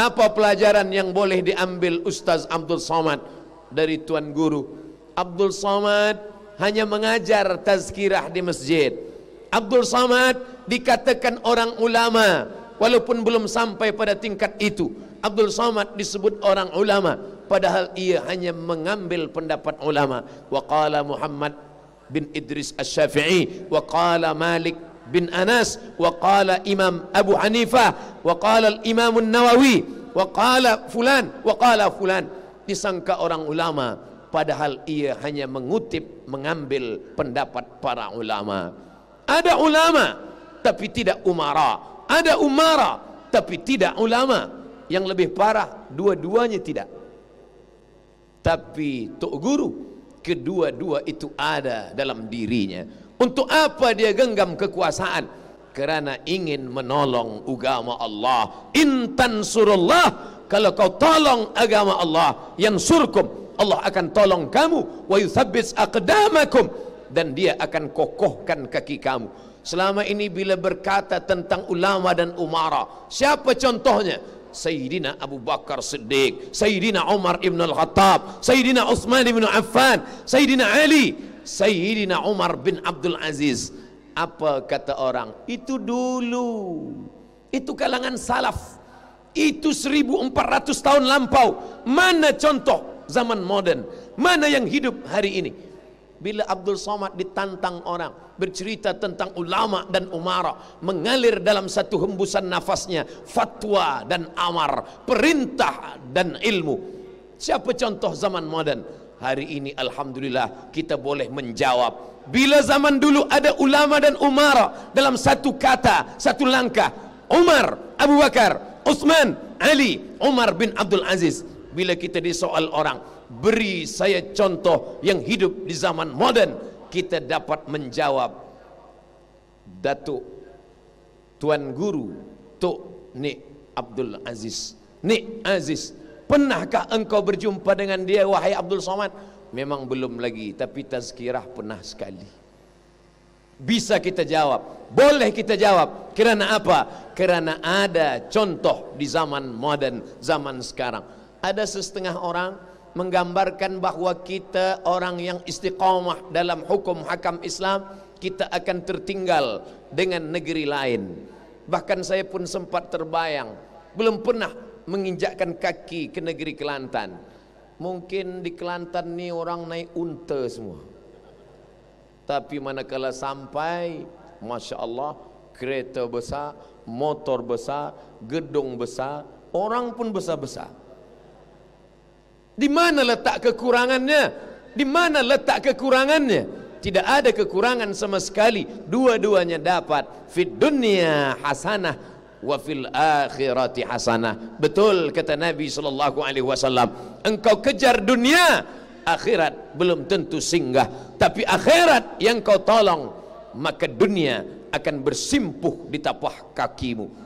Apa pelajaran yang boleh diambil Ustaz Abdul Somad dari Tuan Guru? Abdul Somad hanya mengajar tazkirah di masjid. Abdul Somad dikatakan orang ulama walaupun belum sampai pada tingkat itu. Abdul Somad disebut orang ulama padahal ia hanya mengambil pendapat ulama. Wa qala Muhammad bin Idris Asy-Syafi'i wa qala Malik bin Anas wa qala Imam Abu Hanifah wa qala Imam nawawi wa qala fulan wa qala fulan disangka orang ulama padahal ia hanya mengutip mengambil pendapat para ulama ada ulama tapi tidak umara ada umara tapi tidak ulama yang lebih parah dua-duanya tidak tapi tok guru kedua-dua itu ada dalam dirinya untuk apa dia genggam kekuasaan kerana ingin menolong agama Allah intan surullah kalau kau tolong agama Allah yang surkum Allah akan tolong kamu wa yuthabbit aqdamakum dan dia akan kokohkan kaki kamu selama ini bila berkata tentang ulama dan umara siapa contohnya Sayyidina Abu Bakar Siddiq, Sayyidina Umar Ibn Al-Khattab, Sayyidina Uthman Ibn Affan, Sayyidina Ali, Sayyidina Umar bin Abdul Aziz. Apa kata orang? Itu dulu. Itu kalangan salaf. Itu 1400 tahun lampau. Mana contoh zaman moden? Mana yang hidup hari ini? bila Abdul Somad ditantang orang bercerita tentang ulama dan umara mengalir dalam satu hembusan nafasnya fatwa dan amar perintah dan ilmu siapa contoh zaman modern hari ini alhamdulillah kita boleh menjawab bila zaman dulu ada ulama dan umara dalam satu kata satu langkah Umar Abu Bakar Uthman Ali Umar bin Abdul Aziz bila kita disoal orang beri saya contoh yang hidup di zaman moden kita dapat menjawab Datuk Tuan Guru Tok Nik Abdul Aziz Nik Aziz Pernahkah engkau berjumpa dengan dia Wahai Abdul Somad Memang belum lagi Tapi tazkirah pernah sekali Bisa kita jawab Boleh kita jawab Kerana apa? Kerana ada contoh di zaman moden Zaman sekarang Ada sesetengah orang menggambarkan bahawa kita orang yang istiqamah dalam hukum hakam Islam kita akan tertinggal dengan negeri lain bahkan saya pun sempat terbayang belum pernah menginjakkan kaki ke negeri Kelantan mungkin di Kelantan ni orang naik unta semua tapi manakala sampai Masya Allah kereta besar, motor besar, gedung besar orang pun besar-besar di mana letak kekurangannya? Di mana letak kekurangannya? Tidak ada kekurangan sama sekali. Dua-duanya dapat. Fit dunia hasanah wa fil akhirati hasanah. Betul kata Nabi sallallahu alaihi wasallam. Engkau kejar dunia, akhirat belum tentu singgah, tapi akhirat yang kau tolong, maka dunia akan bersimpuh di tapak kakimu.